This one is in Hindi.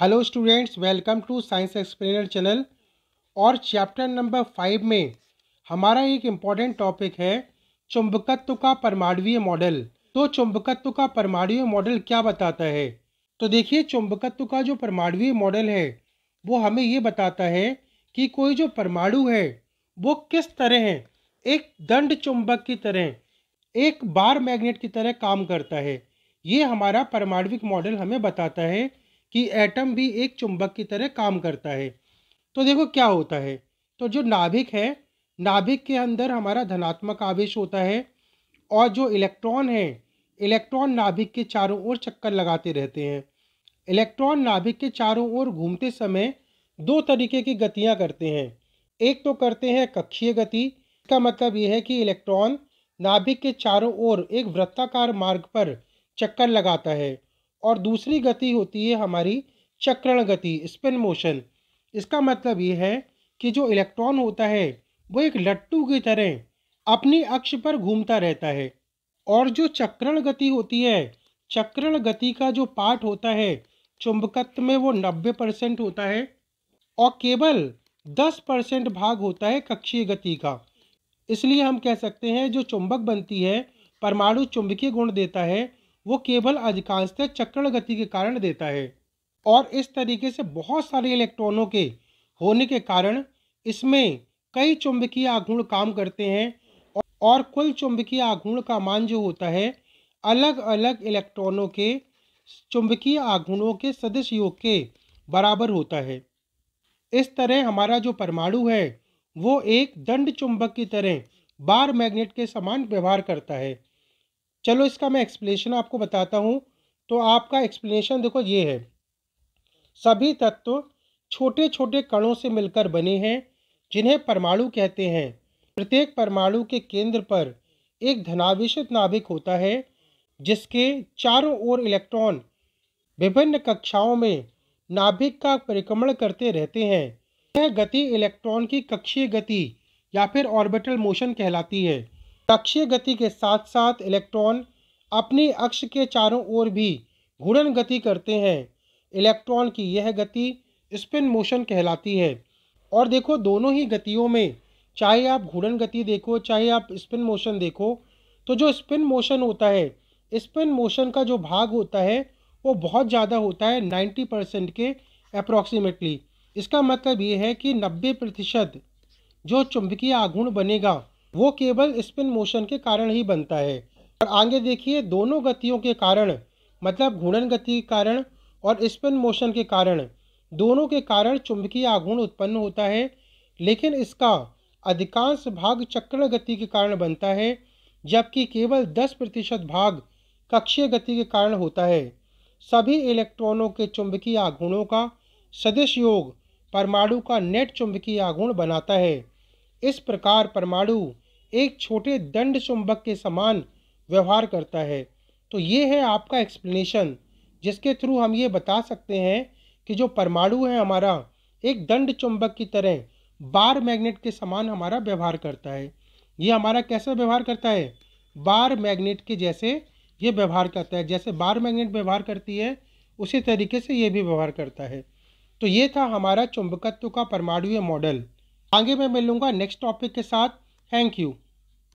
hello students welcome to science explainer channel और चैप्टर नंबर फाइव में हमारा एक इम्पॉर्टेंट टॉपिक है चुंबकत्व का परमाणवीय मॉडल तो चुंबकत्व का परमाणवीय मॉडल क्या बताता है तो देखिए चुंबकत्व का जो परमाणवीय मॉडल है वो हमें ये बताता है कि कोई जो परमाणु है वो किस तरह है एक दंड चुंबक की तरह एक बार मैग्नेट की तरह काम करता है ये हमारा परमाणविक मॉडल हमें बताता है कि एटम भी एक चुंबक की तरह काम करता है तो देखो क्या होता है तो जो नाभिक है नाभिक के अंदर हमारा धनात्मक आवेश होता है और जो इलेक्ट्रॉन है इलेक्ट्रॉन नाभिक के चारों ओर चक्कर लगाते रहते हैं इलेक्ट्रॉन नाभिक के चारों ओर घूमते समय दो तरीके की गतियां करते हैं एक तो करते हैं कक्षीय गति का मतलब यह है कि इलेक्ट्रॉन नाभिक के चारों ओर एक वृत्ताकार मार्ग पर चक्कर लगाता है और दूसरी गति होती है हमारी चक्रण गति स्पिन मोशन इसका मतलब ये है कि जो इलेक्ट्रॉन होता है वो एक लट्टू की तरह अपनी अक्ष पर घूमता रहता है और जो चक्रण गति होती है चक्रण गति का जो पार्ट होता है चुंबकत्व में वो नब्बे परसेंट होता है और केवल दस परसेंट भाग होता है कक्षीय गति का इसलिए हम कह सकते हैं जो चुंबक बनती है परमाणु चुंबकीय गुण देता है वो केवल अधिकांशतः चक्रण गति के कारण देता है और इस तरीके से बहुत सारे इलेक्ट्रॉनों के होने के कारण इसमें कई चुंबकीय आघूर्ण काम करते हैं और कुल चुंबकीय आघूर्ण का मान जो होता है अलग अलग इलेक्ट्रॉनों के चुंबकीय आघूर्णों के सदस्य योग के बराबर होता है इस तरह हमारा जो परमाणु है वो एक दंड चुंबक की तरह बार मैग्नेट के समान व्यवहार करता है चलो इसका मैं एक्सप्लेनेशन आपको बताता हूँ तो आपका एक्सप्लेनेशन देखो ये है सभी तत्व छोटे छोटे कणों से मिलकर बने हैं जिन्हें परमाणु कहते हैं प्रत्येक परमाणु के केंद्र पर एक धनावेशित नाभिक होता है जिसके चारों ओर इलेक्ट्रॉन विभिन्न कक्षाओं में नाभिक का परिक्रमण करते रहते हैं यह गति इलेक्ट्रॉन की कक्षीय गति या फिर ऑर्बिटल मोशन कहलाती है कक्षीय गति के साथ साथ इलेक्ट्रॉन अपने अक्ष के चारों ओर भी घूर्णन गति करते हैं इलेक्ट्रॉन की यह गति स्पिन मोशन कहलाती है और देखो दोनों ही गतियों में चाहे आप घूर्णन गति देखो चाहे आप स्पिन मोशन देखो तो जो स्पिन मोशन होता है स्पिन मोशन का जो भाग होता है वो बहुत ज़्यादा होता है नाइन्टी परसेंट के अप्रॉक्सीमेटली इसका मतलब ये है कि नब्बे प्रतिशत जो चुंबकीय आघूर्ण बनेगा वो केवल स्पिन मोशन के कारण ही बनता है और आगे देखिए दोनों गतियों के कारण मतलब घूर्णन गति के कारण और स्पिन मोशन के कारण दोनों के कारण चुंबकीय आघूर्ण उत्पन्न होता है लेकिन इसका अधिकांश भाग चक्रण गति के कारण बनता है जबकि केवल 10 प्रतिशत भाग कक्षीय गति के कारण होता है सभी इलेक्ट्रॉनों के चुंबकीय आघूर्णों का सदिश योग परमाणु का नेट चुंबकीय आघूर्ण बनाता है इस प्रकार परमाणु एक छोटे दंड चुंबक के समान व्यवहार करता है तो ये है आपका एक्सप्लेनेशन जिसके थ्रू हम ये बता सकते हैं कि जो परमाणु है हमारा एक दंड चुंबक की तरह बार मैग्नेट के समान हमारा व्यवहार करता है ये हमारा कैसा व्यवहार करता है बार मैग्नेट के जैसे ये व्यवहार करता है जैसे बार मैग्नेट व्यवहार करती है उसी तरीके से ये भी व्यवहार करता है तो ये था हमारा चुंबकत्व का परमाणुय मॉडल आगे मैं मिलूंगा नेक्स्ट टॉपिक के साथ थैंक यू